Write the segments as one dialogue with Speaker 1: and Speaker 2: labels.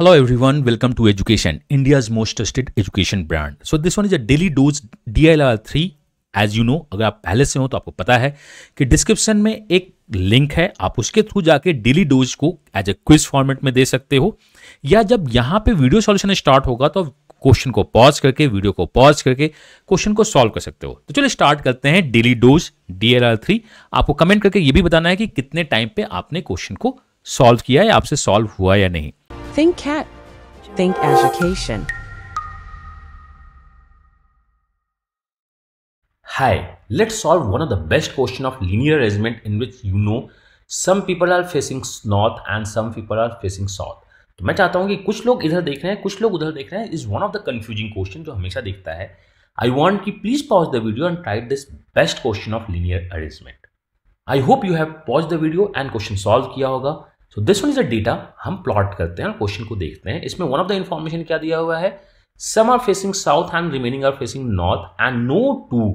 Speaker 1: Hello everyone, welcome to Education, India's most trusted education brand. So this one is a daily dose DLR3. As you know अगर आप पहले से हो तो आपको पता है कि डिस्क्रिप्शन में एक लिंक है आप उसके थ्रू जाके डेली डोज को एज ए क्विज फॉर्मेट में दे सकते हो या जब यहाँ पे वीडियो सॉल्यूशन स्टार्ट होगा तो क्वेश्चन को पॉज करके वीडियो को पॉज करके क्वेश्चन को सॉल्व कर सकते हो तो चलिए स्टार्ट करते हैं डेली डोज डी आपको कमेंट करके ये भी बताना है कि कितने टाइम पे आपने क्वेश्चन को सॉल्व किया है आपसे सॉल्व हुआ या नहीं Think cat. Think education. Hi, let's solve one of the best question of linear arrangement in which you know some people are facing north and some people are facing south. तो मैं चाहता हूँ कि कुछ लोग इधर देख रहे हैं कुछ लोग उधर देख रहे हैं is one of the confusing question जो हमेशा दिखता है आई वॉन्ट की please pause the video and try this best question of linear arrangement I hope you have pause the video and question solve किया होगा so this one is a data हम plot करते हैं और question को देखते हैं इसमें वन ऑफ द इन्फॉर्मेशन क्या दिया हुआ है some are facing south and remaining are facing north and no two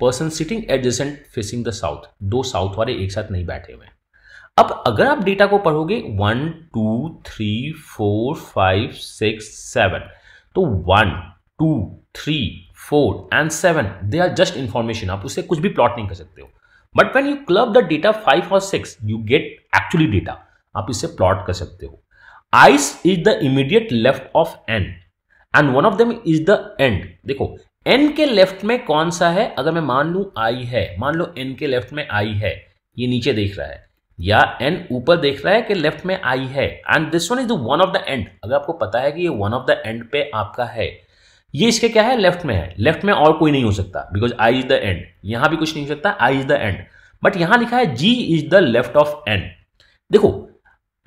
Speaker 1: person sitting adjacent facing the south दो साउथ वाले एक साथ नहीं बैठे हुए अब अगर आप डेटा को पढ़ोगे one two three four five six seven तो one two three four and seven they are just information आप उससे कुछ भी प्लॉट नहीं कर सकते हो but when you club the data five और six you get actually data आप इसे प्लॉट कर सकते हो I's is the immediate left of N and one of them is the end देखो एन के लेफ्ट में कौन सा है अगर मैं मान लू आई है मान लो एन के लेफ्ट में आई है ये नीचे देख रहा है या एन ऊपर देख रहा है कि लेफ्ट में आई है and this one is the one of the end अगर आपको पता है कि ये वन ऑफ द एंड पे आपका है ये इसके क्या है लेफ्ट में है लेफ्ट में और कोई नहीं हो सकता because I is the end यहां भी कुछ नहीं हो सकता I is the end but यहां लिखा है G is the left of N देखो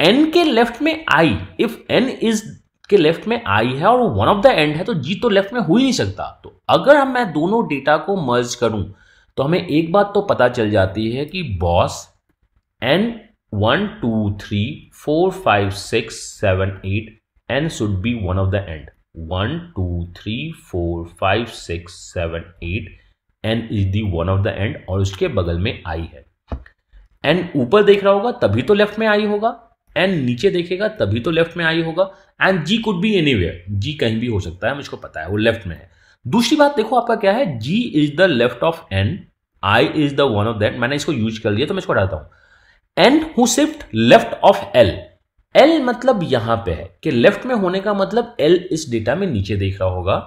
Speaker 1: एन के लेफ्ट में आई इफ एन इज के लेफ्ट में आई है और वो वन ऑफ द एंड है तो जी तो लेफ्ट में हो ही नहीं सकता तो अगर हम मैं दोनों डेटा को मर्ज करूं तो हमें एक बात तो पता चल जाती है कि boss N one two three four five six seven eight N should be one of the end one two three four five six seven eight N is the one of the end और उसके बगल में I है N ऊपर देख रहा होगा तभी तो लेफ्ट में आई होगा एन नीचे देखेगा तभी तो लेफ्ट में आई होगा and G could be anywhere G कहीं भी हो सकता है मुझको पता है वो लेफ्ट में है दूसरी बात देखो आपका क्या है G is the left of N I is the one of that मैंने इसको यूज कर लिया तो मैं इसको डालता हूं N who shift left of L L मतलब यहां पे है कि लेफ्ट में होने का मतलब एल इस डेटा में नीचे देख रहा होगा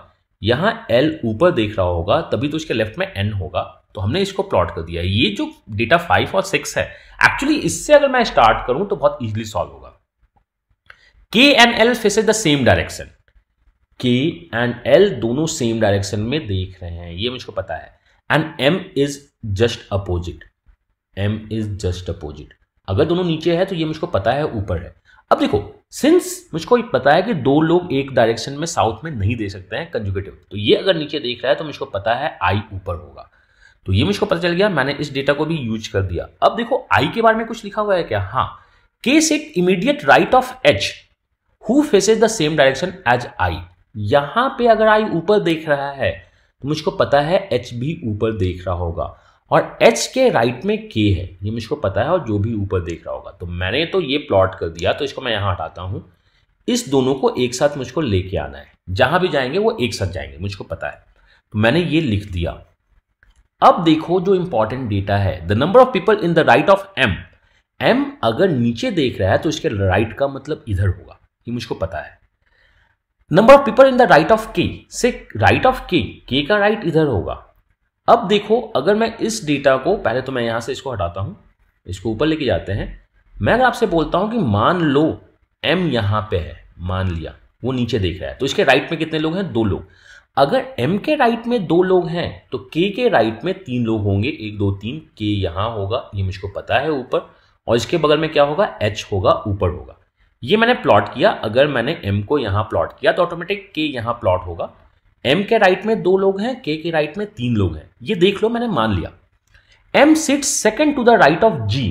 Speaker 1: यहां एल ऊपर देख रहा होगा तभी तो उसके लेफ्ट में एन होगा तो हमने इसको प्लॉट कर दिया ये जो डेटा फाइव और सिक्स है एक्चुअली इससे अगर मैं स्टार्ट करूं तो बहुत इजिली सॉल्व होगा K and L face the same direction K and L दोनों सेम डायरेक्शन में देख रहे हैं ये मुझको पता है and M is just opposite M is just opposite अगर दोनों नीचे है तो ये मुझको पता है ऊपर है अब देखो सिंस मुझको पता है कि दो लोग एक डायरेक्शन में साउथ में नहीं दे सकते हैं कंजुकेटिव तो ये अगर नीचे देख रहा है तो मुझको पता है आई ऊपर होगा तो ये मुझको पता चल गया मैंने इस डेटा को भी यूज कर दिया अब देखो आई के बारे में कुछ लिखा हुआ है क्या हाँ K set immediate right of H who faces the same direction as I यहां पे अगर आई ऊपर देख रहा है तो मुझको पता है एच भी ऊपर देख रहा होगा और एच के राइट में के है ये मुझको पता है और जो भी ऊपर देख रहा होगा तो मैंने तो ये प्लॉट कर दिया तो इसको मैं यहाँ हटाता हूं इस दोनों को एक साथ मुझको लेके आना है जहां भी जाएंगे वो एक साथ जाएंगे मुझको पता है तो मैंने ये लिख दिया अब देखो जो इंपॉर्टेंट डेटा है the number of people in the right of M M अगर नीचे देख रहा है तो इसके राइट का मतलब इधर होगा ये मुझको पता है number of people in the right of K से राइट ऑफ के के का राइट right इधर होगा अब देखो अगर मैं इस डेटा को पहले तो मैं यहां से इसको हटाता हूं इसको ऊपर लेके जाते हैं मैं अगर आपसे बोलता हूं कि मान लो एम यहां पे है मान लिया वो नीचे देख रहा है तो इसके राइट में कितने लोग हैं दो लोग अगर एम के राइट में दो लोग हैं तो के के राइट में तीन लोग होंगे एक दो तीन के यहां होगा ये मुझको पता है ऊपर और इसके बगल में क्या होगा एच होगा ऊपर होगा ये मैंने प्लॉट किया अगर मैंने एम को यहां प्लॉट किया तो ऑटोमेटिक के यहां प्लॉट होगा एम के राइट में दो लोग हैं के के राइट में तीन लोग हैं ये देख लो मैंने मान लिया M sit second to the right of G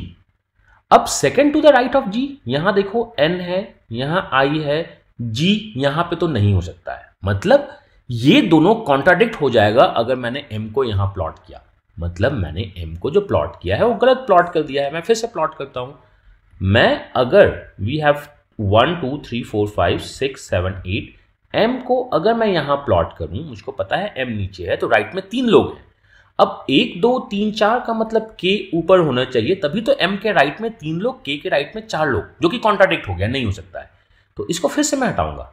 Speaker 1: अब second to the right of G यहां देखो एन है यहां आई है जी यहां पे तो नहीं हो सकता है मतलब ये दोनों कॉन्ट्राडिक्ट हो जाएगा अगर मैंने एम को यहां प्लॉट किया मतलब मैंने एम को जो प्लॉट किया है वो गलत प्लॉट कर दिया है मैं फिर से प्लॉट करता हूं मैं अगर we have one two three four five six seven eight M को अगर मैं यहाँ प्लॉट करूं मुझको पता है एम नीचे है तो राइट में तीन लोग हैं अब एक दो तीन चार का मतलब के ऊपर होना चाहिए तभी तो एम के राइट में तीन लोग के के राइट में चार लोग जो कि कॉन्ट्राडिक्ट हो गया नहीं हो सकता है तो इसको फिर से मैं हटाऊंगा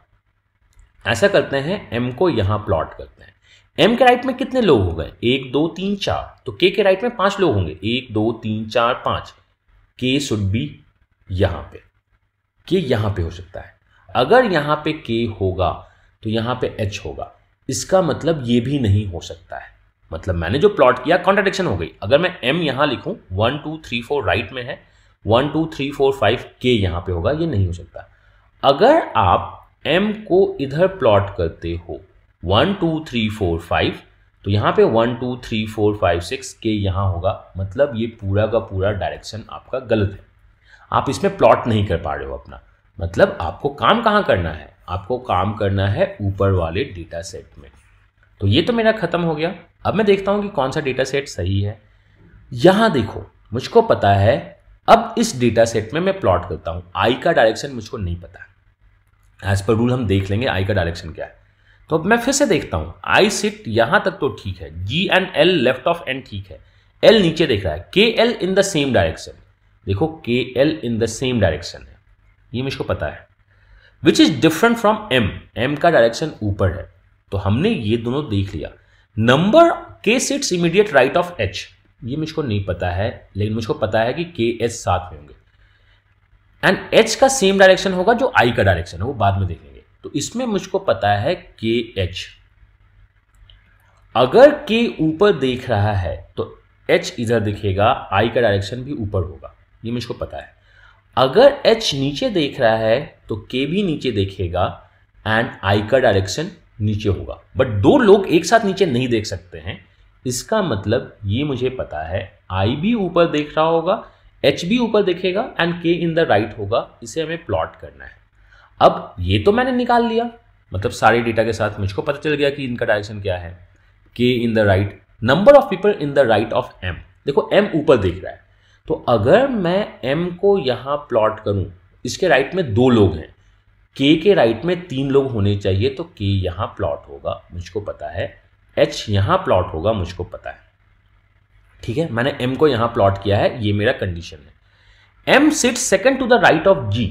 Speaker 1: ऐसा करते हैं m को यहां प्लॉट करते हैं एम के राइट में कितने लोग हो गए एक दो तीन चार तो के के राइट में पांच लोग होंगे एक दो तीन चार पांच के शुड बी यहां पे के यहां पे हो सकता है अगर यहां पे के होगा तो यहां पे एच होगा इसका मतलब ये भी नहीं हो सकता है मतलब मैंने जो प्लॉट किया कॉन्ट्राडिक्शन हो गई अगर मैं एम यहां लिखूं one two three four right में है one two three four five के यहां पे होगा ये नहीं हो सकता अगर आप एम को इधर प्लॉट करते हो one two three four five तो यहाँ पे one two three four five six के यहाँ होगा मतलब ये पूरा का पूरा डायरेक्शन आपका गलत है आप इसमें प्लॉट नहीं कर पा रहे हो अपना मतलब आपको काम कहाँ करना है आपको काम करना है ऊपर वाले डेटा सेट में तो ये तो मेरा ख़त्म हो गया अब मैं देखता हूँ कि कौन सा डेटा सेट सही है यहाँ देखो मुझको पता है अब इस डेटा सेट में मैं प्लॉट करता हूँ आई का डायरेक्शन मुझको नहीं पता है एज पर रूल हम देख लेंगे आई का डायरेक्शन क्या है तो अब मैं फिर से देखता हूँ आई सिट यहाँ तक तो ठीक है G and L left of end ठीक है एल नीचे देख रहा है K L in the same direction देखो K L in the same direction है ये मुझको पता है which is different from M M का डायरेक्शन ऊपर है तो हमने ये दोनों देख लिया number K sits immediate right of H ये मुझको नहीं पता है लेकिन मुझको पता है कि के एच साथ में होंगे एंड एच का सेम डायरेक्शन होगा जो आई का डायरेक्शन है वो बाद में देखेंगे तो इसमें मुझको पता है के एच अगर के ऊपर देख रहा है तो एच इधर दिखेगा आई का डायरेक्शन भी ऊपर होगा ये मुझको पता है अगर एच नीचे देख रहा है तो के भी नीचे देखेगा एंड आई का डायरेक्शन नीचे होगा बट दो लोग एक साथ नीचे नहीं देख सकते हैं इसका मतलब ये मुझे पता है आई भी ऊपर देख रहा होगा एच बी ऊपर दिखेगा एंड के इन द राइट होगा इसे हमें प्लॉट करना है अब ये तो मैंने निकाल लिया मतलब सारे डेटा के साथ मुझको पता चल गया कि इनका डायरेक्शन क्या है K in the right number of people in the right of M देखो एम ऊपर दिख रहा है तो अगर मैं एम को यहाँ प्लॉट करूँ इसके राइट में दो लोग हैं के के राइट में तीन लोग होने चाहिए तो के यहाँ प्लॉट होगा मुझको पता है एच यहाँ प्लॉट होगा मुझको पता है ठीक है मैंने एम को यहां प्लॉट किया है ये मेरा कंडीशन है M sit second to the right of G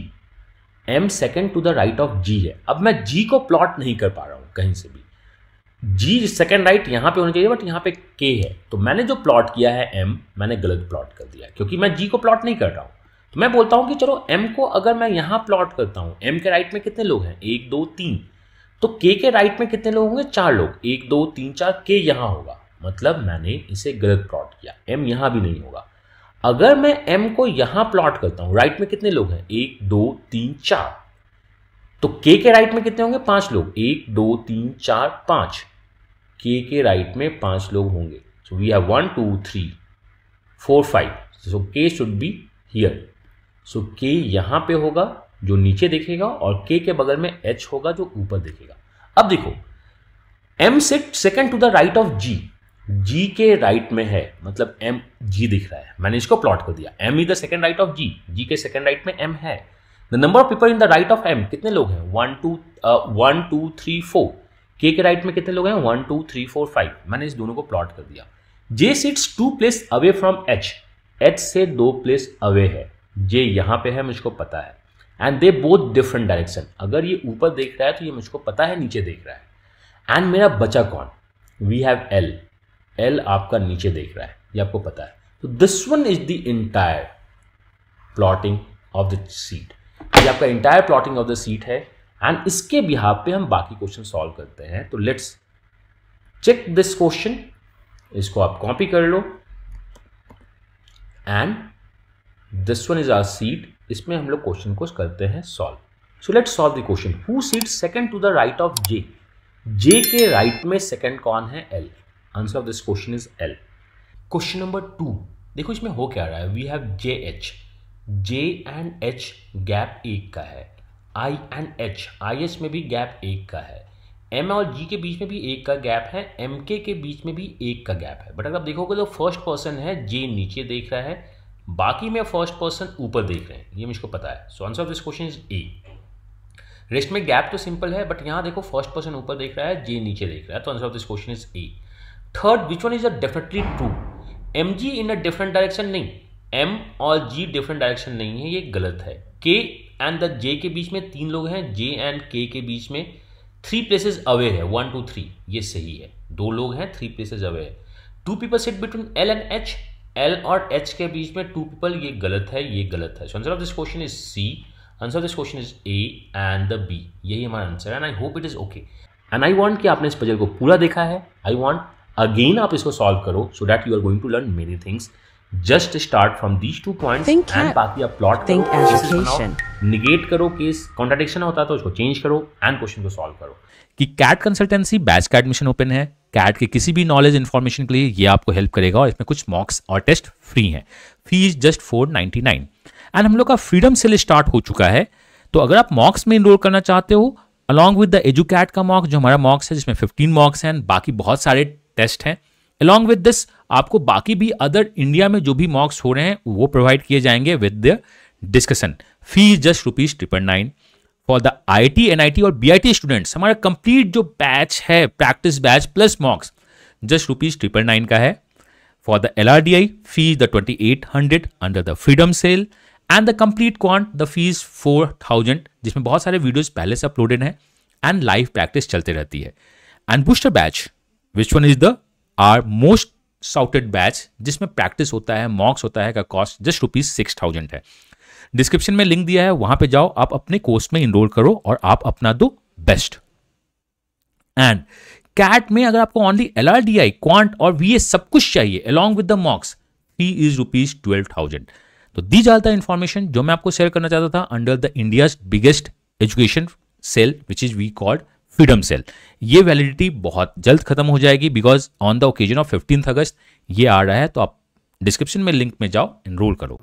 Speaker 1: M second to the right of G है अब मैं जी को प्लॉट नहीं कर पा रहा हूं कहीं से भी जी सेकेंड राइट यहां पे होना चाहिए बट यहां पे के है तो मैंने जो प्लॉट किया है एम मैंने गलत प्लॉट कर दिया क्योंकि मैं जी को प्लॉट नहीं कर रहा हूं तो मैं बोलता हूं कि चलो एम को अगर मैं यहां प्लॉट करता हूँ एम के राइट में कितने लोग हैं एक दो तीन तो के के राइट में कितने लोग होंगे चार लोग एक दो तीन चार के यहां होगा मतलब मैंने इसे गलत प्लॉट किया एम यहां भी नहीं होगा अगर मैं एम को यहां प्लॉट करता हूं राइट में कितने लोग हैं एक दो तीन चार तो के के राइट में कितने होंगे पांच लोग एक दो तीन चार पांच के के राइट में पांच लोग होंगे so we have one two three four five so K should be here so के यहां पे होगा जो नीचे देखेगा और के के बगल में एच होगा जो ऊपर देखेगा अब देखो M sit second to the right of G G के राइट में है मतलब एम जी दिख रहा है मैंने इसको प्लॉट कर दिया M is the second right of G G के सेकेंड राइट में एम है the number of people in the right of M कितने लोग हैं one two one two three four K के राइट में कितने लोग हैं one two three four five मैंने इस दोनों को प्लॉट कर दिया J sits two place away from H H से दो प्लेस अवे है जे यहाँ पे है मुझको पता है and they both different direction अगर ये ऊपर देख रहा है तो ये मुझको पता है नीचे देख रहा है एंड मेरा बचा कौन वी हैव एल एल आपका नीचे देख रहा है ये आपको पता है तो this one is the entire plotting of the seat ये आपका entire plotting of the seat है एंड इसके बिहाव पे हम बाकी क्वेश्चन सॉल्व करते हैं तो लेट्स चेक दिस क्वेश्चन इसको आप कॉपी कर लो and this one is our seat इसमें हम लोग क्वेश्चन को करते हैं solve so let's solve the question who seat second to the right of J J के राइट right में सेकंड कौन है L answer of this question is L question number two देखो इसमें हो क्या रहा है we have J H J and H gap एक का है I and H I H में भी गैप एक का है एम और जी के बीच में भी एक का गैप है एम के के बीच में भी एक का गैप है बट अगर आप देखोगे तो फर्स्ट पर्सन है जे नीचे देख रहा है बाकी में फर्स्ट पर्सन ऊपर देख रहे हैं ये मुझको पता है so answer of this question is A rest में गैप तो सिंपल है बट यहाँ देखो फर्स्ट पर्सन ऊपर देख रहा है जे नीचे देख रहा है तो answer of this question is A third which one is a definitely true M G in a different direction नहीं एम और जी डिफरेंट डायरेक्शन नहीं है ये गलत है के एंड द जे के बीच में तीन लोग हैं जे एंड के के बीच में थ्री प्लेसेज अवे है वन टू थ्री ये सही है दो लोग हैं थ्री प्लेसेज अवे है two people sit between L and H L और एच के बीच में टू पीपल ये गलत है ये गलत है answer of this question is C answer of this question is A and the B यही हमारा answer and I hope it is okay and I want कि आपने इस पजल को पूरा देखा है आई वॉन्ट अगेन आप इसको सॉल्व करो so that you are going to learn many things just start from these two point and बाकी आप प्लॉट थिंक एजुकेशन निगेट करो केस कॉन्ट्राडिक्शन होता है तो उसको चेंज करो एंड क्वेश्चन को सॉल्व करो कि कैट कंसल्टेंसी बैच का एडमिशन ओपन है कैट के किसी भी नॉलेज इन्फॉर्मेशन के लिए ये आपको हेल्प करेगा और इसमें कुछ मॉक्स और टेस्ट फ्री हैं fees just four ninety nine and हम लोग का फ्रीडम सेल स्टार्ट हो चुका है तो अगर आप मॉक्स में इनरोल करना चाहते हो अलॉन्ग विद द एजुकैट का मॉक्स जो हमारा मॉक्स है जिसमें फिफ्टीन मॉक्स हैं बाकी बहुत सारे टेस्ट हैं अलॉन्ग विद दिस आपको बाकी भी अदर इंडिया में जो भी मॉक्स हो रहे हैं वो प्रोवाइड किए जाएंगे with the discussion fee just rupees triple nine for the I T N I T और बी आई टी स्टूडेंट्स हमारा कंप्लीट जो बैच है practice batch plus mocks just rupees triple nine का है for the L R D I fees the twenty eight hundred under the freedom sale and the complete quant the fees four thousand जिसमें बहुत सारे videos पहले से uploaded हैं and live practice चलते रहती है and booster batch which one is the our most sought batch जिसमें प्रैक्टिस होता है मॉक्स होता है का cost just rupees six thousand है डिस्क्रिप्शन में लिंक दिया है वहां पे जाओ आप अपने कोर्स में इनरोल करो और आप अपना दो बेस्ट एंड कैट में अगर आपको only L R D I quant और वी ए सब कुछ चाहिए along with the mocks fee is rupees twelve thousand तो दी जाता है इन्फॉर्मेशन जो मैं आपको शेयर करना चाहता था under the India's biggest education sale which is we called freedom sale ये वैलिडिटी बहुत जल्द खत्म हो जाएगी because on the occasion of fifteenth August ये आ रहा है तो आप डिस्क्रिप्शन में लिंक में जाओ इनरोल करो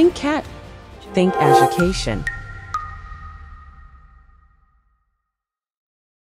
Speaker 1: Think cat, think education.